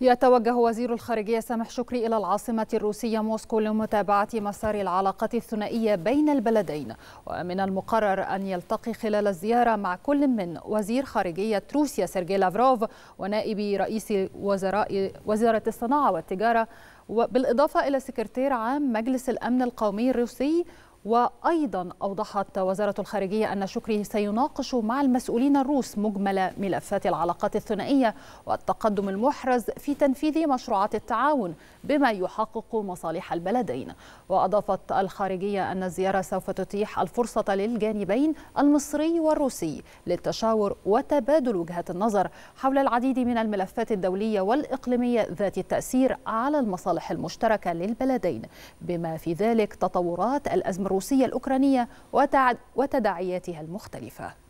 يتوجه وزير الخارجية سامح شكري إلى العاصمة الروسية موسكو لمتابعة مسار العلاقة الثنائية بين البلدين ومن المقرر أن يلتقي خلال الزيارة مع كل من وزير خارجية روسيا سيرجي لافروف ونائب رئيس وزراء وزارة الصناعة والتجارة بالإضافة إلى سكرتير عام مجلس الأمن القومي الروسي وأيضا أوضحت وزارة الخارجية أن شكري سيناقش مع المسؤولين الروس مجمل ملفات العلاقات الثنائية والتقدم المحرز في تنفيذ مشروعات التعاون بما يحقق مصالح البلدين وأضافت الخارجية أن الزيارة سوف تتيح الفرصة للجانبين المصري والروسي للتشاور وتبادل وجهات النظر حول العديد من الملفات الدولية والإقليمية ذات التأثير على المصالح المشتركة للبلدين بما في ذلك تطورات الأزمة الروسية الأوكرانية وتداعياتها المختلفة